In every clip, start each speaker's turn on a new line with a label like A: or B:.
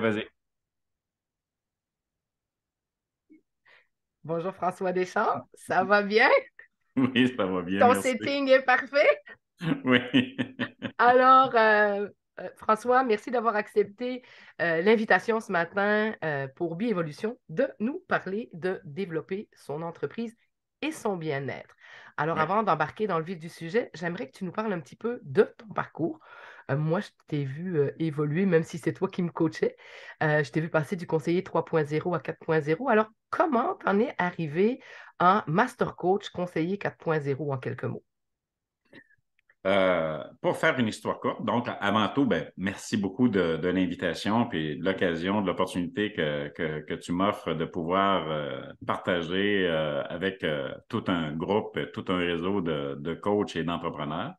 A: vas-y.
B: Bonjour François Deschamps, ah. ça va bien?
A: Oui, ça va bien. Ton setting
B: est parfait?
A: Oui.
B: Alors, euh, euh, François, merci d'avoir accepté euh, l'invitation ce matin pour Biévolution de nous parler de développer son entreprise et son bien-être. Alors, avant d'embarquer dans le vif du sujet, j'aimerais que tu nous parles un petit peu de ton parcours, euh, moi, je t'ai vu euh, évoluer, même si c'est toi qui me coachais. Euh, je t'ai vu passer du conseiller 3.0 à 4.0. Alors, comment t'en es arrivé en master coach conseiller 4.0 en quelques mots?
A: pour faire une histoire courte, donc avant tout, ben, merci beaucoup de, l'invitation puis de l'occasion, de l'opportunité que, tu m'offres de pouvoir partager avec tout un groupe, tout un réseau de coachs et d'entrepreneurs.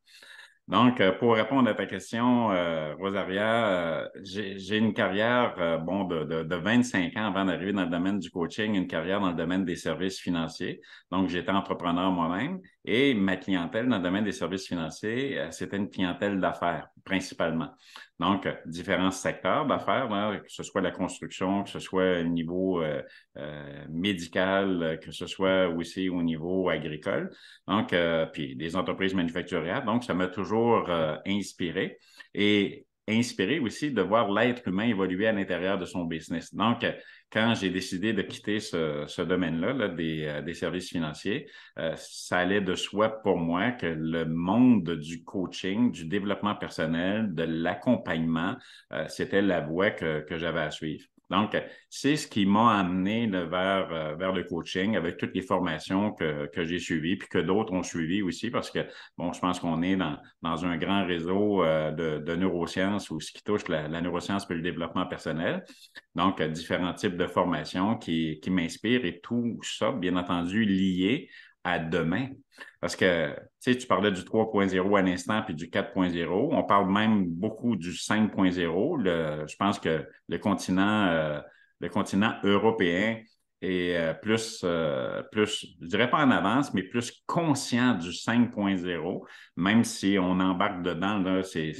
A: Donc, euh, pour répondre à ta question, euh, Rosaria, euh, j'ai une carrière bon, de, de, de, 25 ans avant d'arriver dans le domaine du coaching, une carrière dans le domaine des services financiers. Donc, j'étais entrepreneur moi-même et ma clientèle dans le domaine des services financiers, c'était une clientèle d'affaires principalement. Donc, différents secteurs d'affaires, hein, que ce soit la construction, que ce soit au niveau médical, que ce soit aussi au niveau agricole, donc, puis des entreprises manufacturières. Donc, ça m'a toujours euh, inspiré et inspiré aussi de voir l'être humain évoluer à l'intérieur de son business. Donc, euh, quand j'ai décidé de quitter ce, domaine-là, euh, des, services financiers, ça allait de soi pour moi que le monde du coaching, du développement personnel, de l'accompagnement, c'était la voie que j'avais à suivre. Donc, c'est ce qui m'a amené vers, euh, vers le coaching avec toutes les formations que, j'ai suivies, puis que d'autres ont suivies aussi, parce que, bon, je pense qu'on est dans, un grand réseau euh, de, neurosciences ou ce qui touche la, neurosciences neuroscience et le développement personnel. Donc, euh, différents types de formations qui, qui m'inspirent et tout ça, bien entendu, lié à demain. Parce que, tu tu parlais du 3.0 à l'instant puis du 4.0. On parle même beaucoup du 5.0. Je pense que le continent, euh, le continent européen et euh, plus, euh, plus, je dirais pas en avance, mais plus conscient du 5.0, même si on embarque dedans, c'est,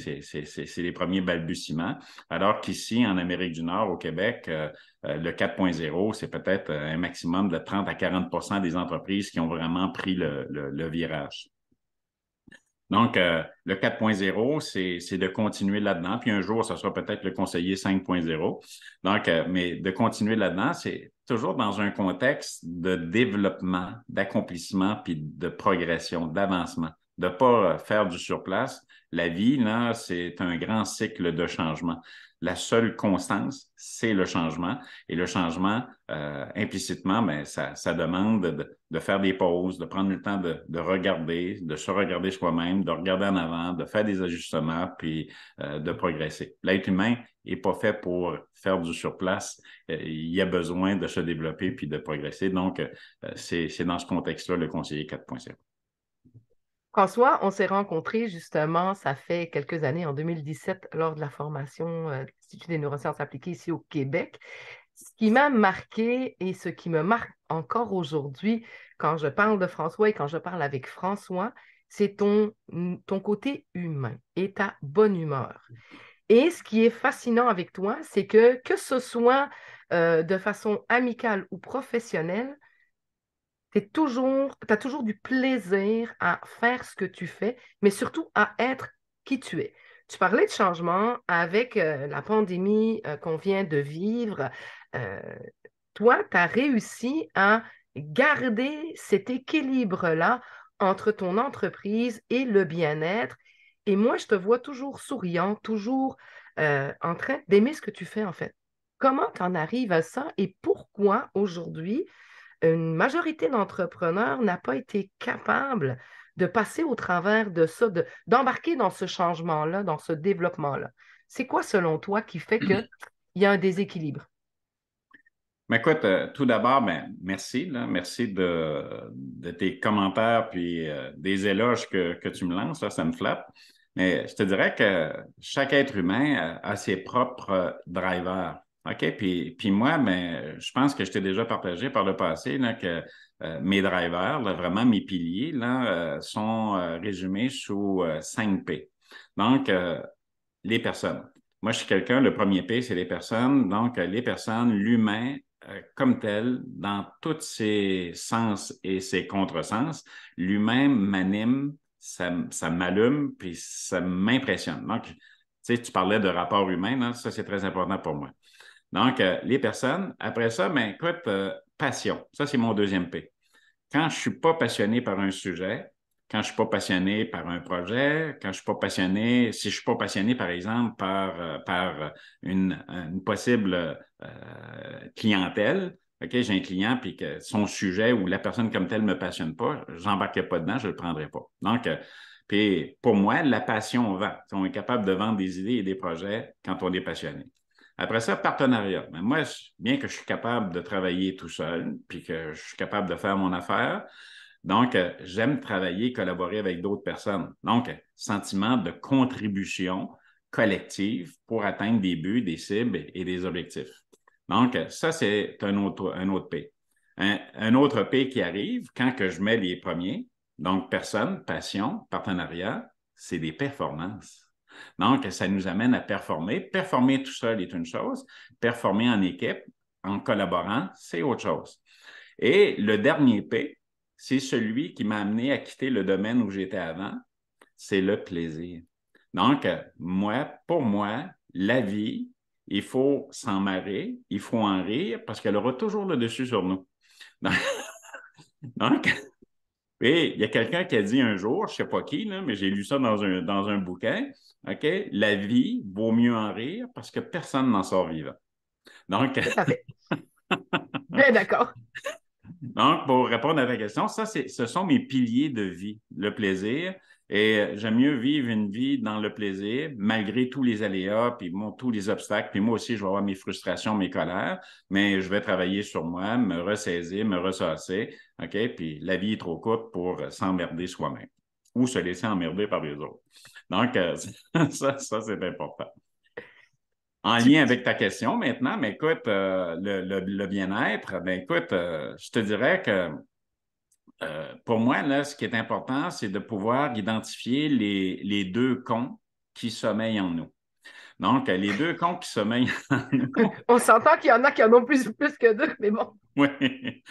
A: les premiers balbutiements. Alors qu'ici, en Amérique du Nord, au Québec, euh, le 4.0, c'est peut-être un maximum de 30 à 40 des entreprises qui ont vraiment pris le, virage. Donc, le 4.0, c'est, de continuer là-dedans. Puis un jour, ça sera peut-être le conseiller 5.0. Donc, mais de continuer là-dedans, c'est toujours dans un contexte de développement, d'accomplissement, puis de progression, d'avancement de ne pas euh, faire du surplace. La vie, là, c'est un grand cycle de changement. La seule constance, c'est le changement. Et le changement, euh, implicitement, mais ben, ça, ça, demande de, de, faire des pauses, de prendre le temps de, de regarder, de se regarder soi-même, de regarder en avant, de faire des ajustements, puis euh, de progresser. L'être humain n'est pas fait pour faire du surplace. Il y a besoin de se développer puis de progresser. Donc, c'est dans ce contexte-là le conseiller 4.0.
B: François, on s'est rencontrés justement, ça fait quelques années, en 2017, lors de la formation euh, de l'Institut des neurosciences appliquées ici au Québec. Ce qui m'a marqué et ce qui me marque encore aujourd'hui quand je parle de François et quand je parle avec François, c'est ton, ton côté humain et ta bonne humeur. Mmh. Et ce qui est fascinant avec toi, c'est que que ce soit euh, de façon amicale ou professionnelle, tu toujours, as toujours du plaisir à faire ce que tu fais, mais surtout à être qui tu es. Tu parlais de changement avec euh, la pandémie euh, qu'on vient de vivre. Euh, toi, tu as réussi à garder cet équilibre-là entre ton entreprise et le bien-être. Et moi, je te vois toujours souriant, toujours en train d'aimer ce que tu fais, en fait. Comment tu en arrives à ça et pourquoi aujourd'hui une majorité d'entrepreneurs n'a pas été capable de passer au travers de ça, d'embarquer dans ce changement-là, dans ce développement-là. C'est quoi, selon toi, qui fait qu'il y a un déséquilibre?
A: écoute, euh, tout d'abord, ben, merci. merci de, tes commentaires puis euh, des éloges que, tu me lances. Là, ça me flatte. Mais je te dirais que chaque être humain a ses propres euh, drivers. OK? Puis, moi, mais ben, je pense que je t'ai déjà partagé par le passé que euh, mes drivers, vraiment mes piliers, là, euh, sont euh, résumés sous 5 P. Donc, les personnes. Moi, je suis quelqu'un, le premier P, c'est les personnes. Donc, les personnes, l'humain, comme tel, dans tous ses sens et ses contresens, l'humain m'anime, ça, m'allume, puis ça m'impressionne. Donc, tu tu parlais de rapport humain, ça c'est très important pour moi. Donc, euh, les personnes, après ça, bien, écoute, euh, passion. Ça, c'est mon deuxième P. Quand je ne suis pas passionné par un sujet, quand je ne suis pas passionné par un projet, quand je ne suis pas passionné, si je ne suis pas passionné, par exemple, par, euh, une, possible clientèle, OK, j'ai un client, puis que son sujet ou la personne comme telle ne me passionne pas, n'embarquerai pas dedans, je ne le prendrai pas. Donc, puis pour moi, la passion vend. On est capable de vendre des idées et des projets quand on est passionné. Après ça, partenariat. Mais moi, bien que je suis capable de travailler tout seul, puis que je suis capable de faire mon affaire, donc euh, j'aime travailler, collaborer avec d'autres personnes. Donc, sentiment de contribution collective pour atteindre des buts, des cibles et des objectifs. Donc, euh, ça, c'est un autre, un autre P. Un, autre P qui arrive quand que je mets les premiers, donc personne, passion, partenariat, c'est des performances. Donc, ça nous amène à performer. Performer tout seul est une chose, performer en équipe, en collaborant, c'est autre chose. Et le dernier P, c'est celui qui m'a amené à quitter le domaine où j'étais avant, c'est le plaisir. Donc, moi, pour moi, la vie, il faut s'en marrer, il faut en rire parce qu'elle aura toujours le dessus sur nous. Donc et il y a quelqu'un qui a dit un jour, je ne sais pas qui, mais j'ai lu ça dans un, dans un bouquin, OK, la vie vaut mieux en rire parce que personne n'en sort vivant. Donc.
B: d'accord.
A: Donc, pour répondre à ta question, ça, ce sont mes piliers de vie, le plaisir. Et j'aime mieux vivre une vie dans le plaisir, malgré tous les aléas, puis tous les obstacles. Puis moi aussi, je vais avoir mes frustrations, mes colères, mais je vais travailler sur moi, me ressaisir, me ressasser, OK? Puis la vie est trop courte pour euh, s'emmerder soi-même ou se laisser emmerder par les autres. Donc, euh, ça, c'est important. En lien avec ta question maintenant, mais écoute, euh, le, bien-être, ben écoute, je te dirais que pour moi, là, ce qui est important, c'est de pouvoir identifier les, deux cons qui sommeillent en nous. Donc, les deux cons qui sommeillent en nous.
B: On s'entend qu'il y en a qui en ont plus, plus que deux, mais bon.
A: Oui,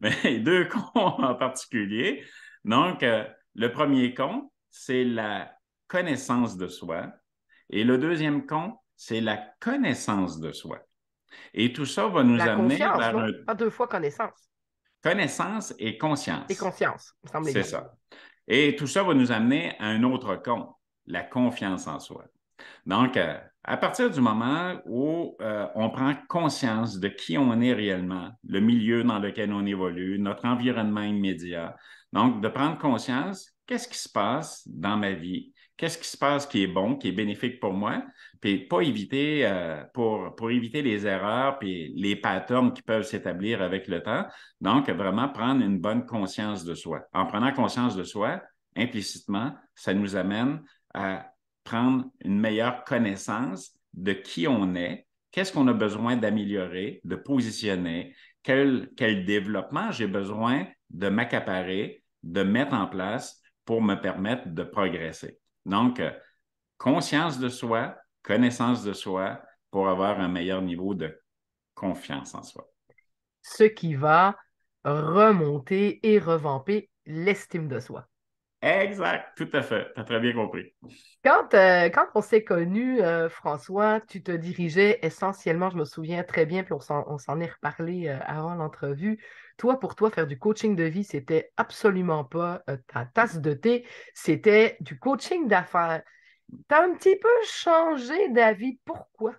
A: mais ben, deux cons en particulier. Donc, euh, le premier con, c'est la connaissance de soi. Et le deuxième con, c'est la connaissance de soi. Et tout ça va nous amener à
B: Pas deux fois connaissance.
A: Connaissance et conscience. Et
B: conscience, me semble C'est ça.
A: Et tout ça va nous amener à un autre con, la confiance en soi. Donc, euh, à partir du moment où euh, on prend conscience de qui on est réellement, le milieu dans lequel on évolue, notre environnement immédiat, donc de prendre conscience, qu'est-ce qui se passe dans ma vie? Qu'est-ce qui se passe qui est bon, qui est bénéfique pour moi? Puis pas éviter, euh, pour, pour éviter les erreurs puis les patterns qui peuvent s'établir avec le temps. Donc, vraiment prendre une bonne conscience de soi. En prenant conscience de soi, implicitement, ça nous amène à prendre une meilleure connaissance de qui on est, qu'est-ce qu'on a besoin d'améliorer, de positionner, quel, développement j'ai besoin de m'accaparer, de mettre en place pour me permettre de progresser. Donc, euh, conscience de soi, connaissance de soi pour avoir un meilleur niveau de confiance en soi.
B: Ce qui va remonter et revamper l'estime de soi.
A: Exact, tout à fait. Tu as très bien compris.
B: Quand, euh, quand on s'est connus, euh, François, tu te dirigeais essentiellement, je me souviens très bien, puis on s'en est reparlé euh, avant l'entrevue. Toi, pour toi, faire du coaching de vie, c'était absolument pas ta tasse de thé, c'était du coaching d'affaires. Tu as un petit peu changé d'avis. Pourquoi?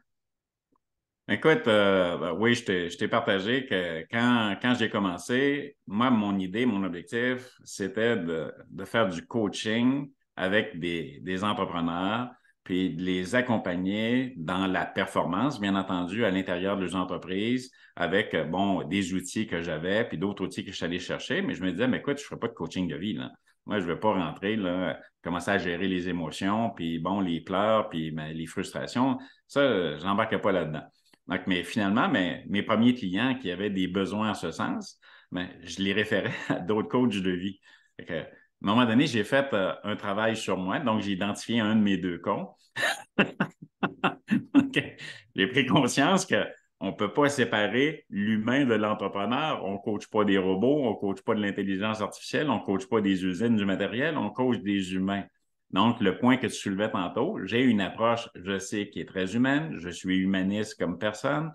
A: Écoute, euh, ben oui, je t'ai partagé que quand, j'ai commencé, moi, mon idée, mon objectif, c'était de, faire du coaching avec des, entrepreneurs, puis de les accompagner dans la performance, bien entendu, à l'intérieur de leurs entreprises, avec, euh, bon, des outils que j'avais, puis d'autres outils que je suis allé chercher, mais je me disais, mais écoute, je ne ferai pas de coaching de vie, là. Moi, je ne vais pas rentrer, là, commencer à gérer les émotions, puis bon, les pleurs, puis ben, les frustrations. Ça, je n'embarque pas là-dedans mais finalement, mes premiers clients qui avaient des besoins en ce sens, mais ben, je les référais à d'autres coachs de vie. à un moment donné, j'ai fait euh, un travail sur moi, donc j'ai identifié un de mes deux cons. J'ai pris conscience que on ne peut pas séparer l'humain de l'entrepreneur. On ne coach pas des robots, on ne coach pas de l'intelligence artificielle, on ne coach pas des usines du matériel, on coache des humains. Donc, le point que tu soulevais tantôt, j'ai une approche, je sais, qui est très humaine, je suis humaniste comme personne.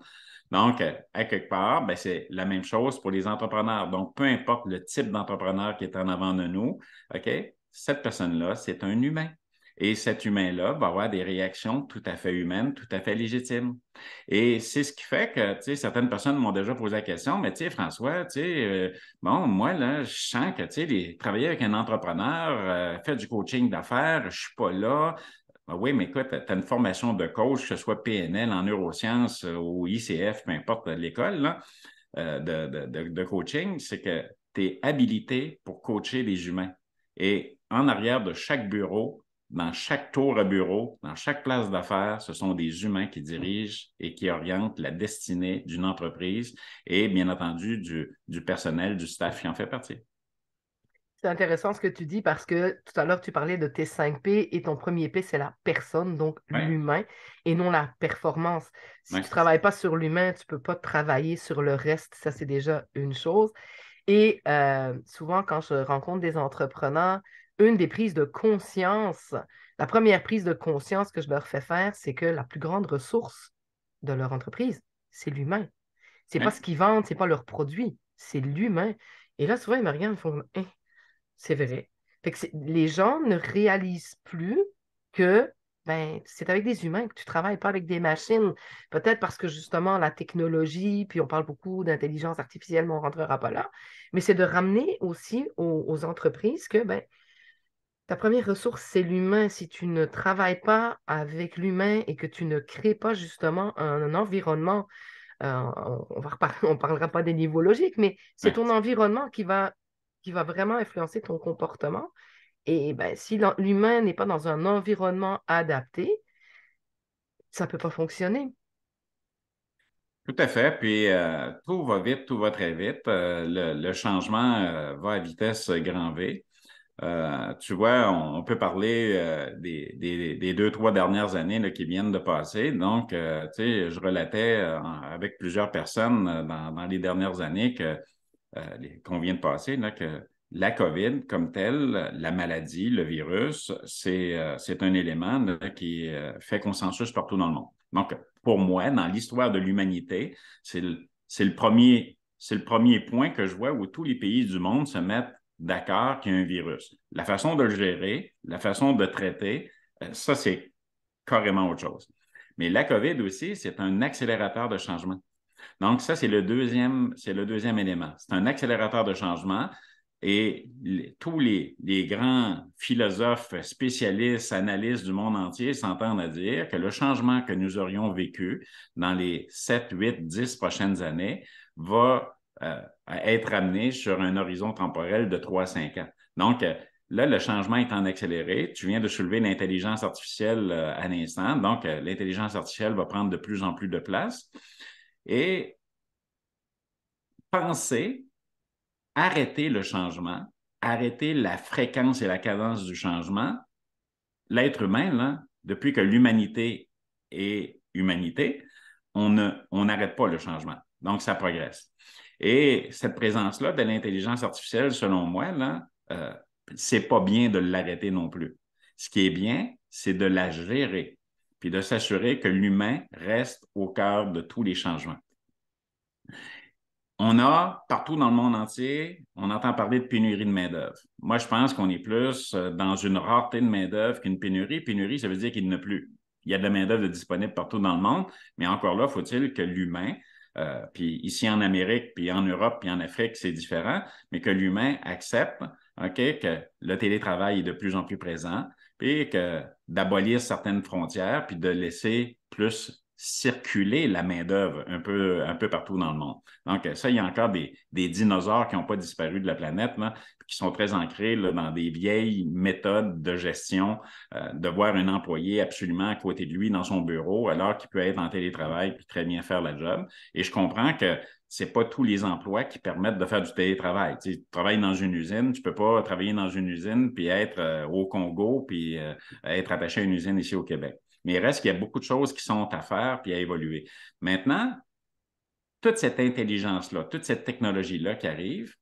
A: Donc, à quelque part, ben, c'est la même chose pour les entrepreneurs. Donc, peu importe le type d'entrepreneur qui est en avant de nous, OK, cette personne-là, c'est un humain. Et cet humain-là va avoir des réactions tout à fait humaines, tout à fait légitimes. Et c'est ce qui fait que, certaines personnes m'ont déjà posé la question, mais tu sais, François, tu sais, euh, bon, moi, là, je sens que, tu travailler avec un entrepreneur, euh, faire du coaching d'affaires, je suis pas là, ben oui, mais écoute, tu as une formation de coach, que ce soit PNL en neurosciences euh, ou ICF, peu importe l'école de, de, coaching, c'est que tu es habilité pour coacher les humains. Et en arrière de chaque bureau, dans chaque tour à bureau, dans chaque place d'affaires, ce sont des humains qui dirigent et qui orientent la destinée d'une entreprise et bien entendu du, personnel, du staff qui en fait partie.
B: C'est intéressant ce que tu dis parce que tout à l'heure, tu parlais de tes 5 P et ton premier P, c'est la personne, donc l'humain, et non la performance. Si tu ne travailles pas sur l'humain, tu ne peux pas travailler sur le reste. Ça, c'est déjà une chose. Et euh, souvent, quand je rencontre des entrepreneurs, une des prises de conscience, la première prise de conscience que je leur fais faire, c'est que la plus grande ressource de leur entreprise, c'est l'humain. C'est hein? pas ce qu'ils vendent, c'est pas leur produit, c'est l'humain. Et là, souvent, ils me regardent, ils font hein, c'est vrai. Fait que les gens ne réalisent plus que ben, c'est avec des humains que tu travailles, pas avec des machines. Peut-être parce que justement, la technologie, puis on parle beaucoup d'intelligence artificielle, mais on rentrera pas là. Mais c'est de ramener aussi aux, aux entreprises que ben, ta première ressource, c'est l'humain. Si tu ne travailles pas avec l'humain et que tu ne crées pas justement un, environnement, euh, on ne parlera pas des niveaux logiques, mais c'est ton environnement qui va, qui va vraiment influencer ton comportement. Et ben, si l'humain n'est pas dans un environnement adapté, ça ne peut pas fonctionner.
A: Tout à fait. Puis euh, tout va vite, tout va très vite. Euh, le, changement va à vitesse grand V. Euh, tu vois, on, peut parler euh, des, deux, trois dernières années qui viennent de passer. Donc, euh, tu sais, je relatais avec plusieurs personnes dans, les dernières années que, qu'on vient de passer, là, que la COVID comme telle, la maladie, le virus, c'est, c'est un élément qui fait consensus partout dans le monde. Donc, pour moi, dans l'histoire de l'humanité, c'est c'est le, premier, c'est le premier point que je vois où tous les pays du monde se mettent d'accord qu'il y a un virus. La façon de le gérer, la façon de traiter, euh, ça, c'est carrément autre chose. Mais la COVID aussi, c'est un accélérateur de changement. Donc, ça, c'est le deuxième, c'est le deuxième élément. C'est un accélérateur de changement. Et tous les, les, grands philosophes, spécialistes, analystes du monde entier s'entendent à dire que le changement que nous aurions vécu dans les 7, 8, 10 prochaines années va euh, être amené sur un horizon temporel de 3 à 5 ans. Donc, euh, là, le changement est en accéléré. Tu viens de soulever l'intelligence artificielle euh, à l'instant. Donc, l'intelligence artificielle va prendre de plus en plus de place. Et penser, arrêter le changement, arrêter la fréquence et la cadence du changement, l'être humain, là, depuis que l'humanité est humanité, on n'arrête on pas le changement. Donc, ça progresse. Et cette présence-là de l'intelligence artificielle, selon moi, là, n'est euh, c'est pas bien de l'arrêter non plus. Ce qui est bien, c'est de la gérer, puis de s'assurer que l'humain reste au cœur de tous les changements. On a partout dans le monde entier, on entend parler de pénurie de main-d'œuvre. Moi, je pense qu'on est plus euh, dans une rareté de main-d'œuvre qu'une pénurie. Pénurie, ça veut dire qu'il n'y a plus. Il y a de la main-d'œuvre disponible partout dans le monde, mais encore là, faut-il que l'humain euh, puis ici en Amérique, puis en Europe, puis en Afrique, c'est différent, mais que l'humain accepte ok, que le télétravail est de plus en plus présent, puis que d'abolir certaines frontières, puis de laisser plus circuler la main-d'œuvre un peu, un peu partout dans le monde. Donc, ça, il y a encore des, dinosaures qui n'ont pas disparu de la planète, qui sont très ancrés dans des vieilles méthodes de gestion, euh, de voir un employé absolument à côté de lui dans son bureau, alors qu'il peut être en télétravail puis très bien faire la job. Et je comprends que ce n'est pas tous les emplois qui permettent de faire du télétravail. Tu, travailles dans une usine, tu peux pas travailler dans une usine puis être euh, au Congo puis euh, être attaché à une usine ici au Québec. Mais il reste qu'il y a beaucoup de choses qui sont à faire puis à évoluer. Maintenant, toute cette intelligence-là, toute cette technologie-là qui arrive,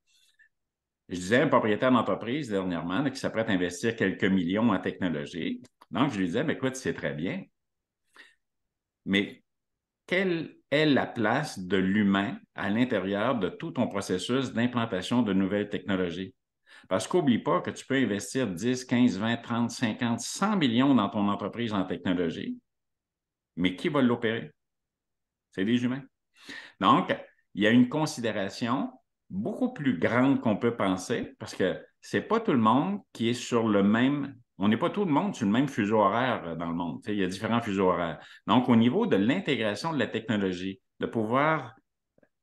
A: je disais à un propriétaire d'entreprise dernièrement qui s'apprête à investir quelques millions en technologie. Donc, je lui disais, ben, écoute, c'est très bien. Mais quelle est la place de l'humain à l'intérieur de tout ton processus d'implantation de nouvelles technologies? Parce qu'oublie pas que tu peux investir 10, 15, 20, 30, 50, 100 millions dans ton entreprise en technologie, mais qui va l'opérer? C'est des humains. Donc, il y a une considération beaucoup plus grande qu'on peut penser parce que c'est pas tout le monde qui est sur le même. On n'est pas tout le monde sur le même fuseau horaire dans le monde. il y a différents fuseaux horaires. Donc, au niveau de l'intégration de la technologie, de pouvoir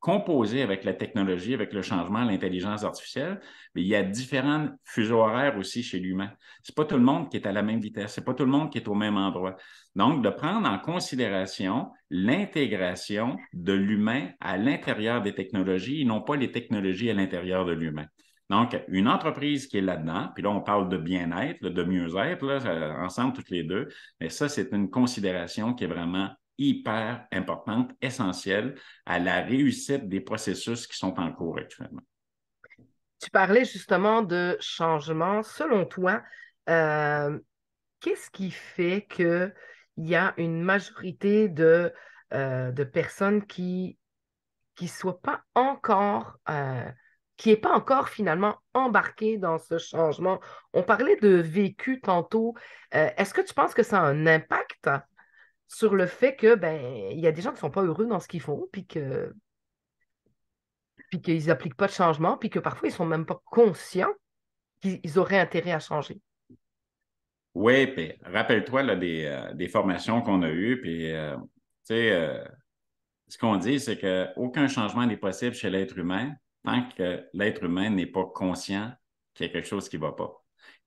A: composé avec la technologie, avec le changement, l'intelligence artificielle, mais il y a différents fuseaux horaires aussi chez l'humain. C'est pas tout le monde qui est à la même vitesse, c'est pas tout le monde qui est au même endroit. Donc, de prendre en considération l'intégration de l'humain à l'intérieur des technologies et non pas les technologies à l'intérieur de l'humain. Donc, une entreprise qui est là-dedans, puis là, on parle de bien-être, de mieux-être, euh, ensemble toutes les deux, mais ça, c'est une considération qui est vraiment hyper importante, essentielle à la réussite des processus qui sont en cours actuellement. Tu parlais
B: justement de changement. Selon toi, euh, qu'est-ce qui fait qu'il y a une majorité de, euh, de personnes qui qui soit pas encore euh, qui n'est pas encore finalement embarqué dans ce changement. On parlait de vécu tantôt. Est-ce que tu penses que ça a un impact sur le fait que ben il y a des gens qui sont pas heureux dans ce qu'ils font, puis que puis qu'ils n'appliquent pas de changement, puis que parfois ils sont même pas conscients qu'ils auraient intérêt à changer.
A: Oui, puis rappelle-toi là, des, euh, formations qu'on a eues, puis euh, tu sais, euh, ce qu'on dit, c'est qu'aucun changement n'est possible chez l'être humain tant que l'être humain n'est pas conscient qu'il y a quelque chose qui ne va pas.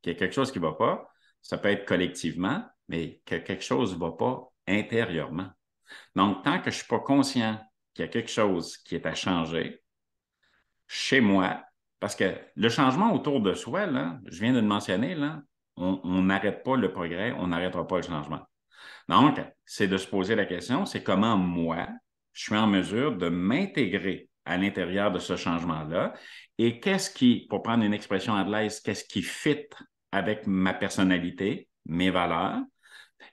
A: Qu'il y a quelque chose qui ne va pas, ça peut être collectivement, mais que quelque chose ne va pas intérieurement. Donc, tant que je ne suis pas conscient qu'il y a quelque chose qui est à changer chez moi, parce que le changement autour de soi, là, je viens de le mentionner, là, on n'arrête pas le progrès, on n'arrêtera pas le changement. Donc, c'est de se poser la question, c'est comment moi, je suis en mesure de m'intégrer à l'intérieur de ce changement-là et qu'est-ce qui, pour prendre une expression l'aise, qu'est-ce qui fit avec ma personnalité, mes valeurs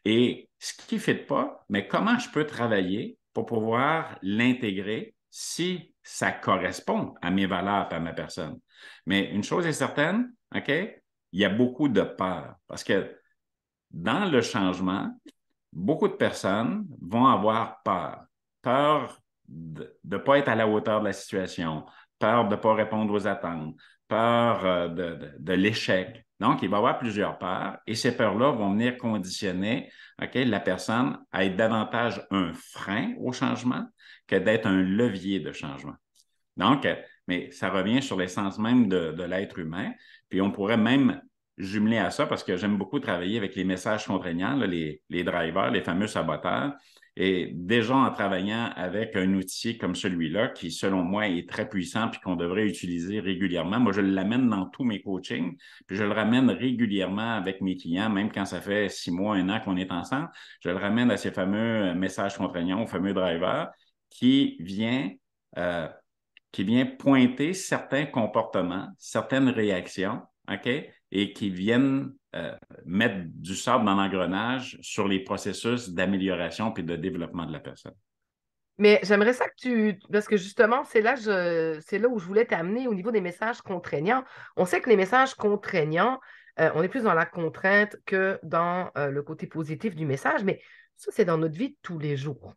A: et ce qui ne fait pas, mais comment je peux travailler pour pouvoir l'intégrer si ça correspond à mes valeurs et à ma personne. Mais une chose est certaine, OK, il y a beaucoup de peur parce que dans le changement, beaucoup de personnes vont avoir peur. Peur de ne pas être à la hauteur de la situation, peur de ne pas répondre aux attentes, peur euh, de l'échec, donc, il va y avoir plusieurs peurs et ces peurs-là vont venir conditionner la personne à être davantage un frein au changement que d'être un levier de changement. Donc, euh, mais ça revient sur l'essence même de, de l'être humain. Puis on pourrait même jumelé à ça parce que j'aime beaucoup travailler avec les messages contraignants, les, les, drivers, les fameux saboteurs. Et déjà en travaillant avec un outil comme celui-là, qui selon moi est très puissant puis qu'on devrait utiliser régulièrement, moi je l'amène dans tous mes coachings, puis je le ramène régulièrement avec mes clients, même quand ça fait six mois, un an qu'on est ensemble, je le ramène à ces fameux euh, messages contraignants, aux fameux drivers, qui vient euh, qui vient pointer certains comportements, certaines réactions, OK, et qui viennent euh, mettre du sable dans l'engrenage sur les processus d'amélioration puis de développement de la personne.
B: Mais j'aimerais ça que tu. Parce que justement, c'est là, je... là où je voulais t'amener au niveau des messages contraignants. On sait que les messages contraignants, euh, on est plus dans la contrainte que dans euh, le côté positif du message, mais ça, c'est dans notre vie de tous les jours.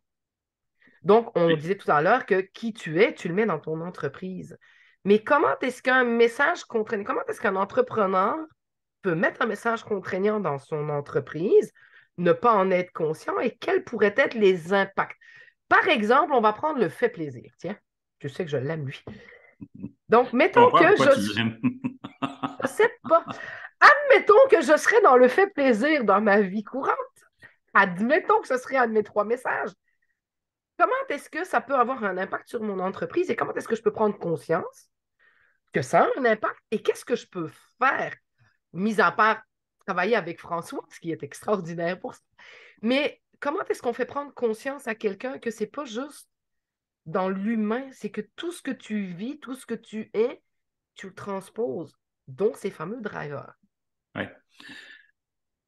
B: Donc, on disait tout à l'heure que qui tu es, tu le mets dans ton entreprise. Mais comment est-ce qu'un message contraignant, comment est-ce qu'un entrepreneur peut mettre un message contraignant dans son entreprise, ne pas en être conscient et quels pourraient être les impacts? Par exemple, on va prendre le fait plaisir. Tiens, je sais que je l'aime, lui. Donc, mettons que je. je sais pas. Admettons que je serais dans le fait plaisir dans ma vie courante. Admettons que ce serait un de mes trois messages comment est-ce que ça peut avoir un impact sur mon entreprise et comment est-ce que je peux prendre conscience que ça a un impact et qu'est-ce que je peux faire, mis à part travailler avec François, ce qui est extraordinaire pour ça. Mais comment est-ce qu'on fait prendre conscience à quelqu'un que c'est pas juste dans l'humain, c'est que tout ce que tu vis, tout ce que tu es, tu le transposes, dont ces fameux drivers.
A: Oui.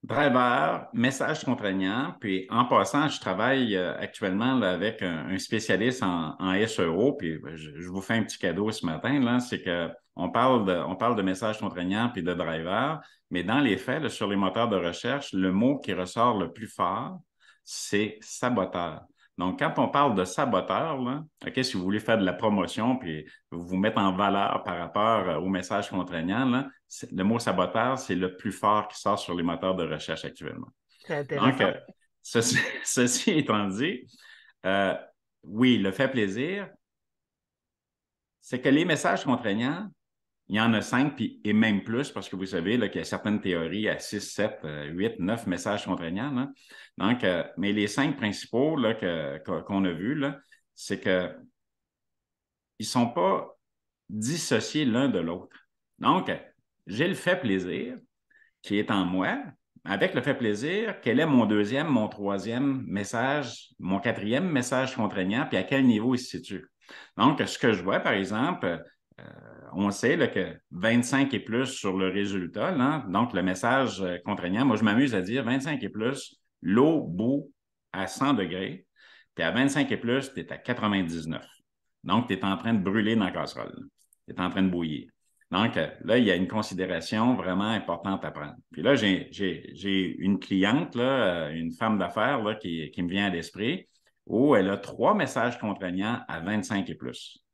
A: Driver, message contraignant. Puis en passant, je travaille euh, actuellement avec un, spécialiste en, SEO. Puis ben, je, vous fais un petit cadeau ce matin, là, c'est qu'on parle de, on parle de message contraignant puis de driver, mais dans les faits, sur les moteurs de recherche, le mot qui ressort le plus fort, c'est saboteur. Donc, quand on parle de saboteur, là, si vous voulez faire de la promotion puis vous mettre en valeur par rapport euh, au message contraignant, le mot saboteur », c'est le plus fort qui sort sur les moteurs de recherche actuellement. Donc, euh, ceci, étant dit, euh, oui, le fait plaisir, c'est que les messages contraignants, il y en a cinq puis, et même plus, parce que vous savez qu'il y a certaines théories à six, sept, euh, huit, neuf messages contraignants. Donc, mais les cinq principaux là, qu'on a vus, là, c'est qu'ils ne sont pas dissociés l'un de l'autre. Donc, j'ai le fait plaisir qui est en moi, avec le fait plaisir, quel est mon deuxième, mon troisième message, mon quatrième message contraignant, puis à quel niveau il se situe. Donc, ce que je vois, par exemple, euh, on sait que 25 et plus sur le résultat, donc le message euh, contraignant, moi je m'amuse à dire 25 et plus, l'eau bout à 100 degrés, puis à 25 et plus, tu es à 99. Donc, tu es en train de brûler dans la casserole, tu es en train de bouillir. Donc, là, il y a une considération vraiment importante à prendre. Puis là, j'ai une cliente, là, une femme d'affaires qui, qui me vient à l'esprit, où elle a trois messages contraignants à 25 et plus.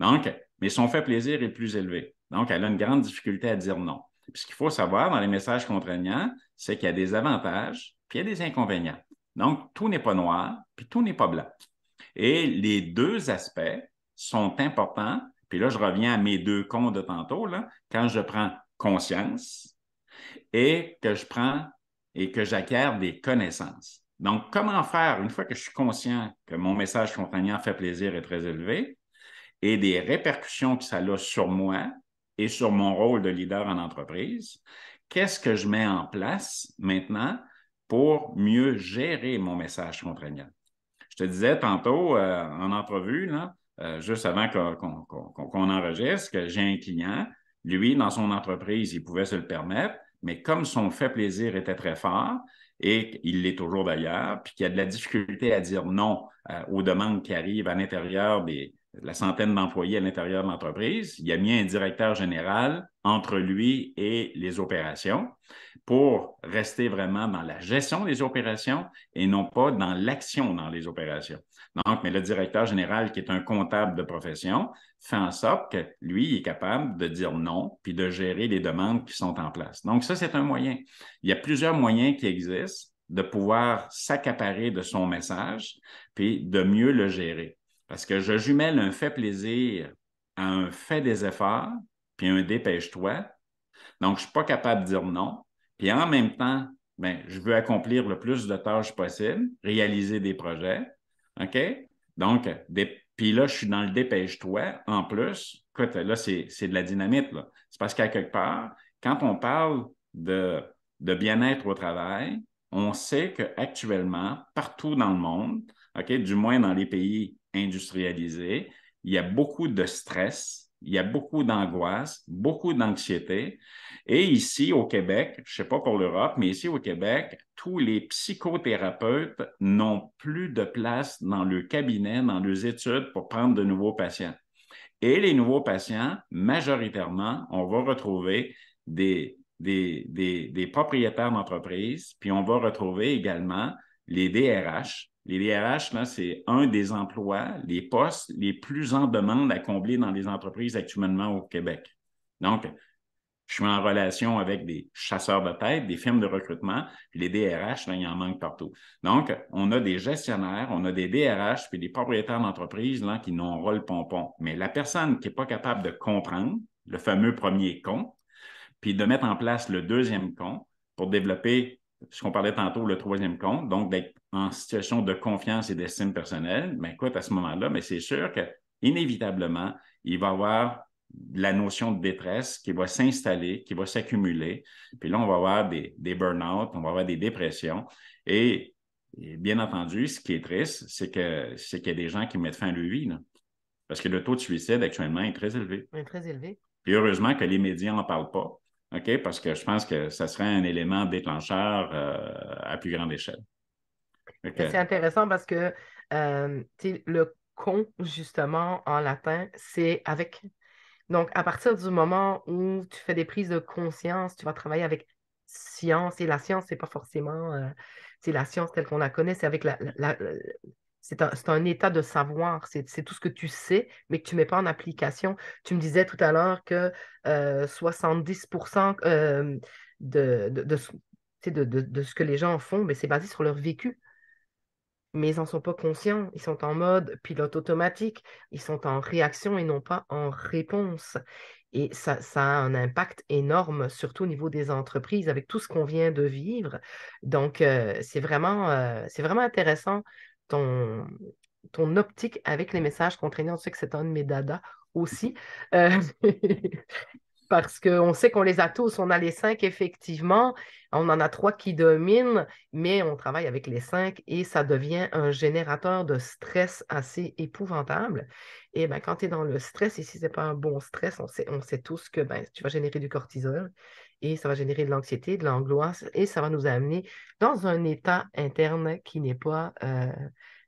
A: Donc, mais son fait plaisir est plus élevé. Donc, elle a une grande difficulté à dire non. Puis ce qu'il faut savoir dans les messages contraignants, c'est qu'il y a des avantages, puis il y a des inconvénients. Donc, tout n'est pas noir, puis tout n'est pas blanc. Et les deux aspects sont importants puis là, je reviens à mes deux comptes de tantôt. Là. Quand je prends conscience et que je prends et que j'acquiers des connaissances. Donc, comment faire une fois que je suis conscient que mon message contraignant fait plaisir et très élevé et des répercussions que ça a sur moi et sur mon rôle de leader en entreprise, qu'est-ce que je mets en place maintenant pour mieux gérer mon message contraignant? Je te disais tantôt euh, en entrevue, là, euh, juste avant qu'on enregistre, que j'ai un client, lui, dans son entreprise, il pouvait se le permettre, mais comme son fait plaisir était très fort, et il l'est toujours d'ailleurs, puis qu'il y a de la difficulté à dire non euh, aux demandes qui arrivent à l'intérieur des, la centaine d'employés à l'intérieur de l'entreprise. Il a mis un directeur général entre lui et les opérations pour rester vraiment dans la gestion des opérations et non pas dans l'action dans les opérations. Donc, mais le directeur général, qui est un comptable de profession, fait en sorte que lui, il est capable de dire non puis de gérer les demandes qui sont en place. Donc, ça, c'est un moyen. Il y a plusieurs moyens qui existent de pouvoir s'accaparer de son message puis de mieux le gérer. Parce que je jumelle un fait plaisir à un fait des efforts, puis un dépêche-toi. Donc, je ne suis pas capable de dire non. Puis en même temps, ben, je veux accomplir le plus de tâches possible, réaliser des projets. OK? Donc, puis là, je suis dans le dépêche-toi en plus. Écoute, là, c'est de la dynamite. C'est parce qu'à quelque part, quand on parle de, de bien-être au travail, on sait qu'actuellement, partout dans le monde, OK, du moins dans les pays Industrialisé, il y a beaucoup de stress, il y a beaucoup d'angoisse, beaucoup d'anxiété. Et ici au Québec, je ne sais pas pour l'Europe, mais ici au Québec, tous les psychothérapeutes n'ont plus de place dans le cabinet, dans leurs études pour prendre de nouveaux patients. Et les nouveaux patients, majoritairement, on va retrouver des, des propriétaires d'entreprises, puis on va retrouver également les DRH les DRH, c'est un des emplois, les postes les plus en demande à combler dans les entreprises actuellement au Québec. Donc, je suis en relation avec des chasseurs de tête, des firmes de recrutement, puis les DRH, là, il en manque partout. Donc, on a des gestionnaires, on a des DRH, puis des propriétaires d'entreprises qui n'ont pas le pompon. Mais la personne qui n'est pas capable de comprendre le fameux premier compte, puis de mettre en place le deuxième compte pour développer ce qu'on parlait tantôt, le troisième compte, donc d'être en situation de confiance et d'estime personnelle, mais écoute, à ce moment-là, mais c'est sûr qu'inévitablement, il va y avoir la notion de détresse qui va s'installer, qui va s'accumuler. Puis là, on va avoir des, burn-out, on va avoir des dépressions. Et, bien entendu, ce qui est triste, c'est que c'est qu'il y a des gens qui mettent fin à leur vie. Parce que le taux de suicide actuellement est très élevé.
B: Oui, très élevé.
A: Puis heureusement que les médias n'en parlent pas. OK? Parce que je pense que ça serait un élément déclencheur euh, à plus grande échelle. C'est
B: intéressant parce que euh, le con, justement, en latin, c'est avec. Donc, à partir du moment où tu fais des prises de conscience, tu vas travailler avec science. Et la science, c'est pas forcément. c'est euh, la science telle qu'on la connaît, c'est avec la, c'est un, un, état de savoir, c'est tout ce que tu sais, mais que tu ne mets pas en application. Tu me disais tout à l'heure que 70% euh, euh, de, de, de, de, ce que les gens font, mais c'est basé sur leur vécu. Mais ils n'en sont pas conscients. Ils sont en mode pilote automatique. Ils sont en réaction et non pas en réponse. Et ça, ça, a un impact énorme, surtout au niveau des entreprises, avec tout ce qu'on vient de vivre. Donc, euh, c'est vraiment, c'est vraiment intéressant ton, ton optique avec les messages contraignants. Tu sais que c'est un de mes dadas aussi. Euh, parce qu'on sait qu'on les a tous. On a les cinq, effectivement. On en a trois qui dominent, mais on travaille avec les cinq et ça devient un générateur de stress assez épouvantable. Et bien quand tu es dans le stress, et si ce n'est pas un bon stress, on sait, on sait tous que ben, tu vas générer du cortisol et ça va générer de l'anxiété, de l'angoisse et ça va nous amener dans un état interne qui n'est pas euh,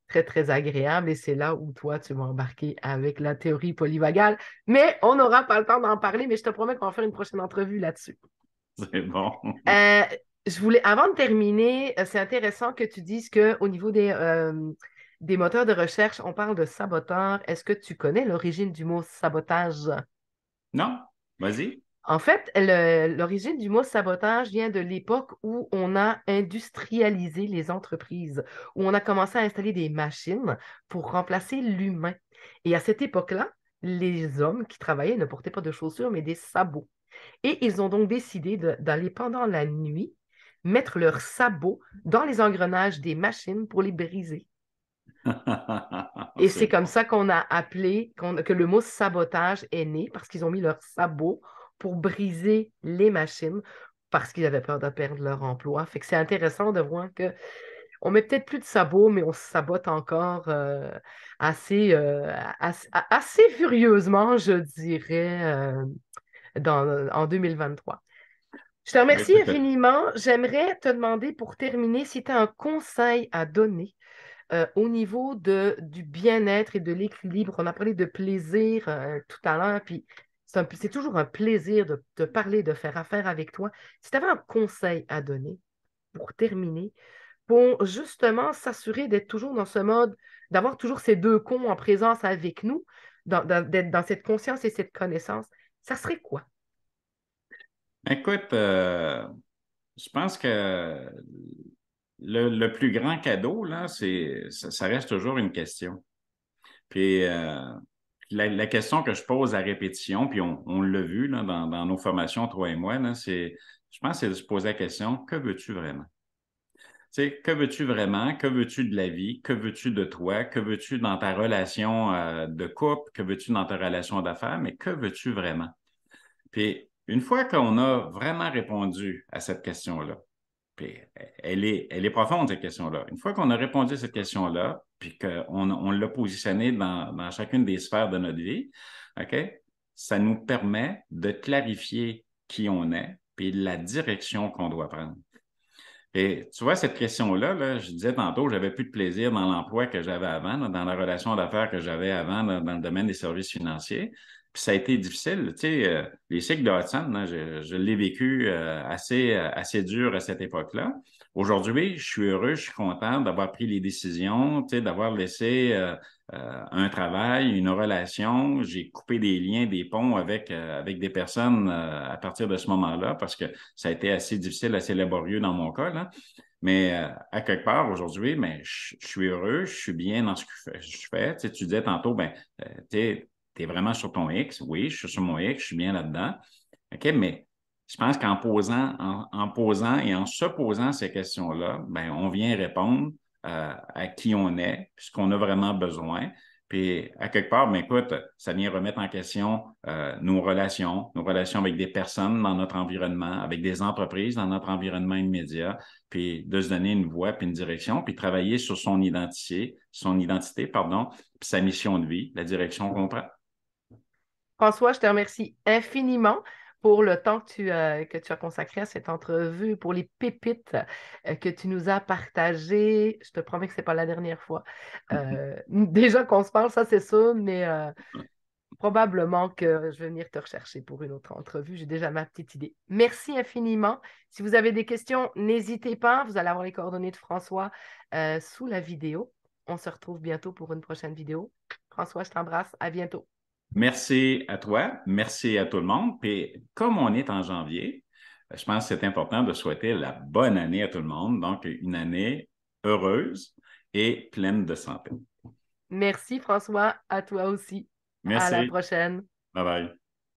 B: très, très agréable. Et c'est là où toi, tu vas embarquer avec la théorie polyvagale. Mais on n'aura pas le temps d'en parler, mais je te promets qu'on va faire une prochaine entrevue là-dessus. C'est bon. Euh, je voulais, avant de terminer, euh, c'est intéressant que tu dises qu'au niveau des, des moteurs de recherche, on parle de saboteur. Est-ce que tu connais l'origine du mot sabotage?
A: Non. Vas-y. En
B: fait, l'origine du mot sabotage vient de l'époque où on a industrialisé les entreprises, où on a commencé à installer des machines pour remplacer l'humain. Et à cette époque-là, les hommes qui travaillaient ne portaient pas de chaussures, mais des sabots. Et ils ont donc décidé d'aller pendant la nuit mettre leurs sabots dans les engrenages des machines pour les briser.
A: Et c'est comme
B: ça qu'on a appelé, que le mot sabotage est né, parce qu'ils ont mis leurs sabots pour briser les machines parce qu'ils avaient peur de perdre leur emploi. Fait que c'est intéressant de voir que on met peut-être plus de sabots, mais on se sabote encore euh, assez, euh, assez, furieusement, je dirais, euh, en 2023. Je te eh remercie ben, infiniment. J'aimerais te demander pour terminer si tu as un conseil à donner au niveau de, du bien-être et de l'équilibre. On a parlé de plaisir tout à l'heure, puis c'est toujours un plaisir de, te parler, de faire affaire avec toi. Si tu avais un conseil à donner pour terminer, pour justement s'assurer d'être toujours dans ce mode, d'avoir toujours ces deux cons en présence avec nous, d'être dans, cette conscience et cette connaissance, ça serait quoi?
A: Écoute, euh, je pense que le, plus grand cadeau, là, ça, reste toujours une question. Puis euh, la, question que je pose à répétition, puis on, l'a vu dans, nos formations, toi et moi, c'est, je pense, c'est de se poser la question, que veux-tu vraiment? c'est que veux-tu vraiment? Que veux-tu de la vie? Que veux-tu de toi? Que veux-tu dans ta relation euh, de couple? Que veux-tu dans ta relation d'affaires? Mais que veux-tu vraiment? Puis, une fois qu'on a vraiment répondu à cette question-là, puis elle est, elle est profonde, cette question-là. Une fois qu'on a répondu à cette question-là, puis qu'on l'a positionné dans, chacune des sphères de notre vie, Ça nous permet de clarifier qui on est, puis la direction qu'on doit prendre. Et tu vois, cette question-là, je disais tantôt, j'avais plus de plaisir dans l'emploi que j'avais avant, dans la relation d'affaires que j'avais avant, dans, le domaine des services financiers. Puis ça a été difficile. Tu sais, euh, les cycles de Hudson, je, l'ai vécu euh, assez, euh, assez dur à cette époque-là. Aujourd'hui, je suis heureux, je suis content d'avoir pris les décisions, d'avoir laissé euh, euh, un travail, une relation. J'ai coupé des liens, des ponts avec, euh, avec des personnes à partir de ce moment-là parce que ça a été assez difficile, assez laborieux dans mon cas. Mais à quelque part, aujourd'hui, mais ben, je, suis heureux, je suis bien dans ce que je fais. Tu, disais tantôt, ben, tu es, es, vraiment sur ton X. Oui, je suis sur mon X, je suis bien là-dedans. OK, mais je pense qu'en posant, en, posant et en se posant ces questions-là, ben, on vient répondre euh, à qui on est, puis ce qu'on a vraiment besoin. Puis à quelque part, ben, écoute, ça vient remettre en question euh, nos relations, nos relations avec des personnes dans notre environnement, avec des entreprises dans notre environnement immédiat, puis de se donner une voie, puis une direction, puis travailler sur son identité, son identité, pardon, puis sa mission de vie, la direction qu'on prend.
B: François, je te remercie infiniment pour le temps que tu, euh, que tu as consacré à cette entrevue, pour les pépites euh, que tu nous as partagées. Je te promets que ce n'est pas la dernière fois. Euh, mm-hmm. déjà qu'on se parle, ça c'est ça, mais probablement que je vais venir te rechercher pour une autre entrevue. J'ai déjà ma petite idée. Merci infiniment. Si vous avez des questions, n'hésitez pas. Vous allez avoir les coordonnées de François sous la vidéo. On se retrouve bientôt pour une prochaine vidéo. François, je t'embrasse. À bientôt.
A: Merci à toi, merci à tout le monde. Puis comme on est en janvier, euh, je pense que c'est important de souhaiter la bonne année à tout le monde, donc une année heureuse et pleine de santé.
B: Merci François, à toi aussi. Merci. À la prochaine.
A: Bye bye.